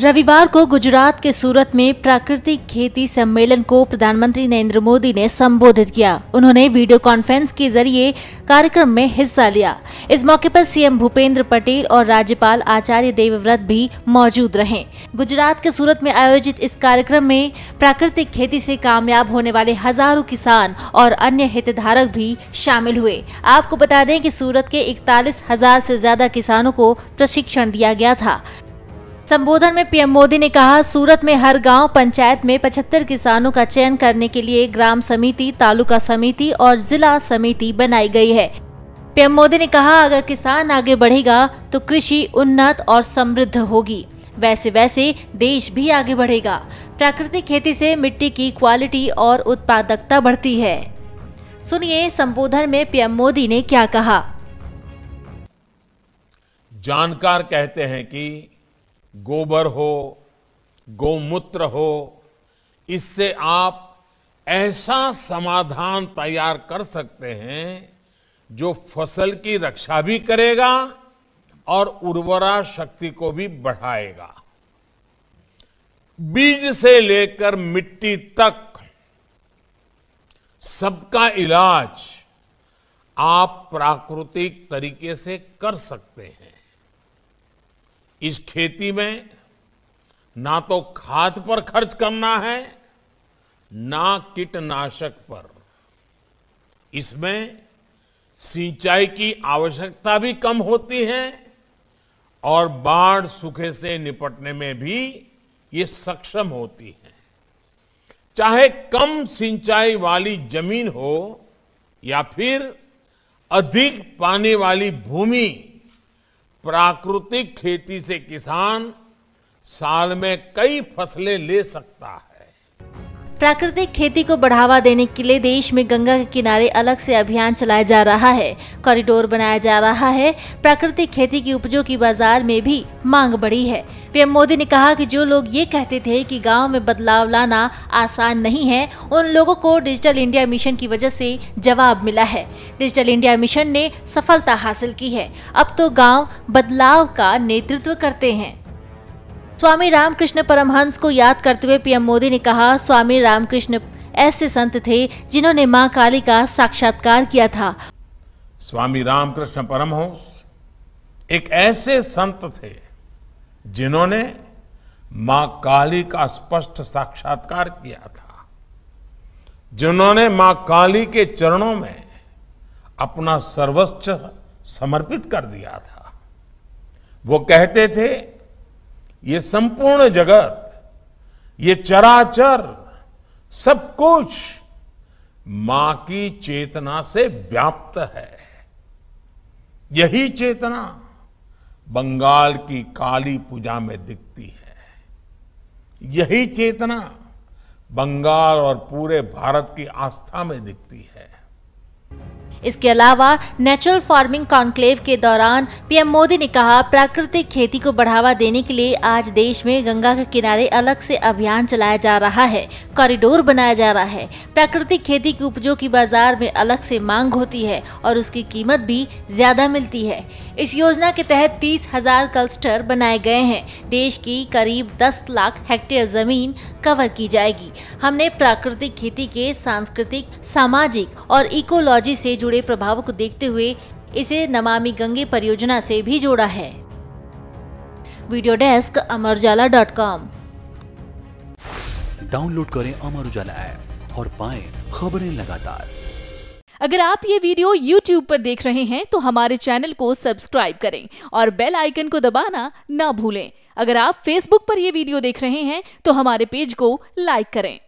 रविवार को गुजरात के सूरत में प्राकृतिक खेती सम्मेलन को प्रधानमंत्री नरेंद्र मोदी ने संबोधित किया उन्होंने वीडियो कॉन्फ्रेंस के जरिए कार्यक्रम में हिस्सा लिया इस मौके पर सीएम भूपेंद्र पटेल और राज्यपाल आचार्य देवव्रत भी मौजूद रहे गुजरात के सूरत में आयोजित इस कार्यक्रम में प्राकृतिक खेती से कामयाब होने वाले हजारों किसान और अन्य हितधारक भी शामिल हुए आपको बता दें की सूरत के इकतालीस हजार ज्यादा किसानों को प्रशिक्षण दिया गया था संबोधन में पीएम मोदी ने कहा सूरत में हर गांव पंचायत में 75 किसानों का चयन करने के लिए ग्राम समिति तालुका समिति और जिला समिति बनाई गई है पीएम मोदी ने कहा अगर किसान आगे बढ़ेगा तो कृषि उन्नत और समृद्ध होगी वैसे वैसे देश भी आगे बढ़ेगा प्राकृतिक खेती से मिट्टी की क्वालिटी और उत्पादकता बढ़ती है सुनिए संबोधन में पीएम मोदी ने क्या कहा जानकार कहते हैं कि गोबर हो गोमूत्र हो इससे आप ऐसा समाधान तैयार कर सकते हैं जो फसल की रक्षा भी करेगा और उर्वरा शक्ति को भी बढ़ाएगा बीज से लेकर मिट्टी तक सबका इलाज आप प्राकृतिक तरीके से कर सकते हैं इस खेती में ना तो खाद पर खर्च करना है ना कीटनाशक पर इसमें सिंचाई की आवश्यकता भी कम होती है और बाढ़ सूखे से निपटने में भी ये सक्षम होती है चाहे कम सिंचाई वाली जमीन हो या फिर अधिक पानी वाली भूमि प्राकृतिक खेती से किसान साल में कई फसलें ले सकता है प्राकृतिक खेती को बढ़ावा देने के लिए देश में गंगा के किनारे अलग से अभियान चलाया जा रहा है कॉरिडोर बनाया जा रहा है प्राकृतिक खेती की उपजों की बाजार में भी मांग बढ़ी है पीएम मोदी ने कहा कि जो लोग ये कहते थे कि गांव में बदलाव लाना आसान नहीं है उन लोगों को डिजिटल इंडिया मिशन की वजह से जवाब मिला है डिजिटल इंडिया मिशन ने सफलता हासिल की है अब तो गाँव बदलाव का नेतृत्व करते हैं स्वामी रामकृष्ण परमहंस को याद करते हुए पीएम मोदी ने कहा स्वामी रामकृष्ण ऐसे संत थे जिन्होंने मां काली का साक्षात्कार किया था स्वामी रामकृष्ण परमहंस एक ऐसे संत थे जिन्होंने मां काली का स्पष्ट साक्षात्कार किया था जिन्होंने मां काली के चरणों में अपना सर्वस्व समर्पित कर दिया था वो कहते थे ये संपूर्ण जगत ये चराचर सब कुछ मां की चेतना से व्याप्त है यही चेतना बंगाल की काली पूजा में दिखती है यही चेतना बंगाल और पूरे भारत की आस्था में दिखती है इसके अलावा नेचुरल फार्मिंग कॉन्क्लेव के दौरान पीएम मोदी ने कहा प्राकृतिक खेती को बढ़ावा देने के लिए आज देश में गंगा के किनारे अलग से अभियान चलाया जा रहा है कॉरिडोर बनाया जा रहा है प्राकृतिक खेती के उपजों की बाजार में अलग से मांग होती है और उसकी कीमत भी ज्यादा मिलती है इस योजना के तहत तीस हजार क्लस्टर बनाए गए हैं देश की करीब दस लाख हेक्टेयर जमीन कवर की जाएगी हमने प्राकृतिक खेती के सांस्कृतिक सामाजिक और इकोलॉजी से जुड़े जुड़े प्रभाव को देखते हुए इसे नमामि गंगे परियोजना से भी जोड़ा है video desk Amarujala dot com download करें अमर उजाला ऐप और पाए खबरें लगातार अगर आप ये वीडियो YouTube पर देख रहे हैं तो हमारे चैनल को सब्सक्राइब करें और बेल आइकन को दबाना ना भूलें अगर आप Facebook पर यह वीडियो देख रहे हैं तो हमारे पेज को लाइक करें